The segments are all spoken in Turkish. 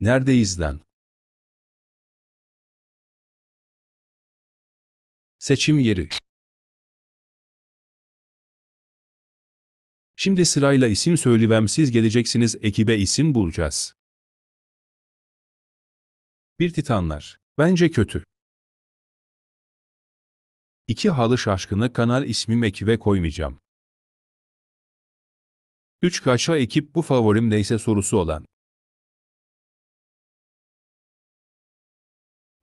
Neredeyiz lan? Seçim yeri. Şimdi sırayla isim söyleyvem siz geleceksiniz ekibe isim bulacağız. Bir Titanlar. Bence kötü. İki Halı Şaşkını kanal ismim ekibe koymayacağım. Üç Kaça ekip bu favorim neyse sorusu olan.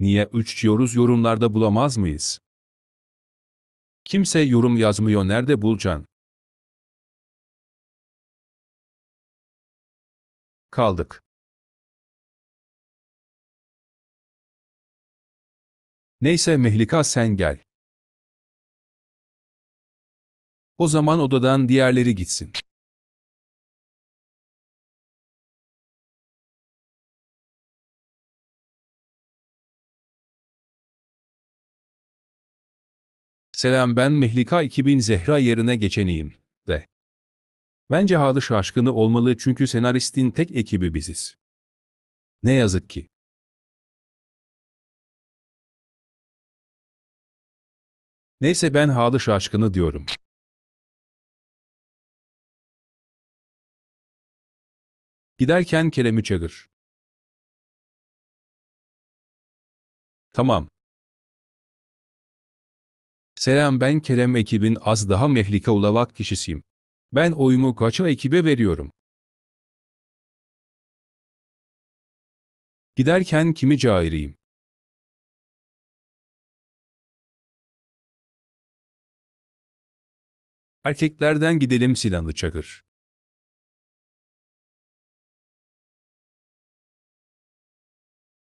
Niye 3 diyoruz yorumlarda bulamaz mıyız? Kimse yorum yazmıyor nerede bulacaksın? Kaldık. Neyse Mehlika sen gel. O zaman odadan diğerleri gitsin. Selam ben Mehlika 2000 Zehra yerine geçeniyim. de. Bence Hadı şaşkını olmalı çünkü senaristin tek ekibi biziz. Ne yazık ki. Neyse ben Hadı şaşkını diyorum. Giderken Kerem'i çağır. Tamam. Selam ben Kerem ekibin az daha Mehlika Ulavak kişisiyim. Ben oyumu kaça ekibe veriyorum. Giderken kimi cairiyim? Erkeklerden gidelim silahlı çakır.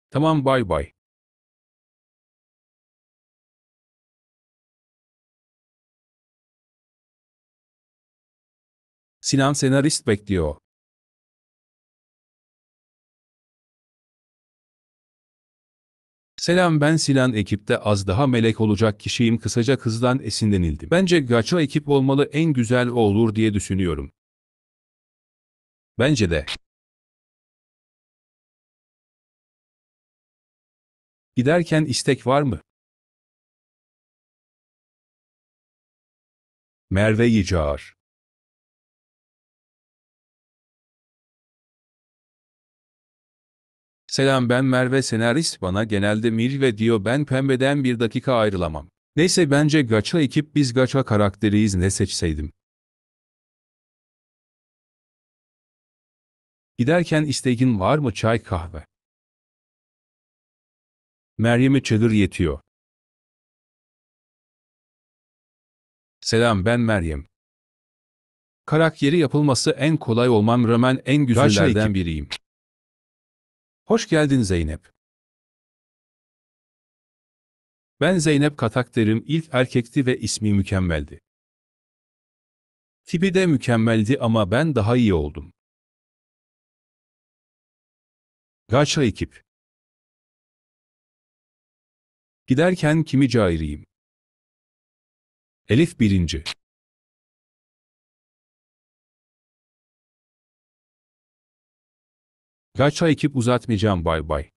Tamam bay bay. Sinan senarist bekliyor. Selam ben Sinan ekipte az daha melek olacak kişiyim kısaca kızdan esinlenildim. Bence gacha ekip olmalı en güzel o olur diye düşünüyorum. Bence de. Giderken istek var mı? Merve çağır. Selam ben Merve senarist bana genelde Mir ve diyor ben pembeden bir dakika ayrılamam. Neyse bence Gacha ekip biz Gacha karakteriyiz ne seçseydim. Giderken isteğin var mı çay kahve? Meryem'e çadır yetiyor. Selam ben Meryem. Karakteri yapılması en kolay olmam rağmen en güzellerden biriyim. Hoş geldin Zeynep. Ben Zeynep Katak derim ilk erkekti ve ismi mükemmeldi. Tipi de mükemmeldi ama ben daha iyi oldum. Gaça ekip. Giderken kimi cairiyim. Elif birinci. Kaça ekip uzatmayacağım bay bay.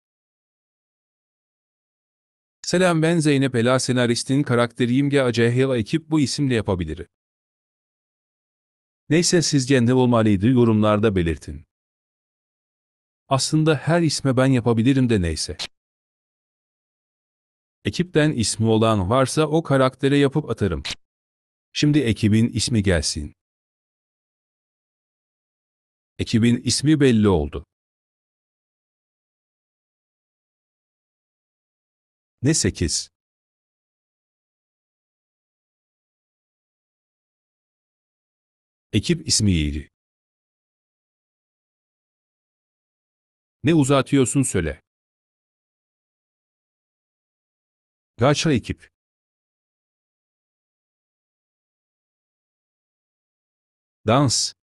Selam ben Zeynep Ela senaristin karakteriyim Ge Acehil ekip bu isimle yapabilir. Neyse sizce ne olmalıydı yorumlarda belirtin. Aslında her isme ben yapabilirim de neyse. Ekipten ismi olan varsa o karaktere yapıp atarım. Şimdi ekibin ismi gelsin. Ekibin ismi belli oldu. Ne sekiz? Ekip ismi iyiydi. Ne uzatıyorsun söyle. Gaça ekip. Dans.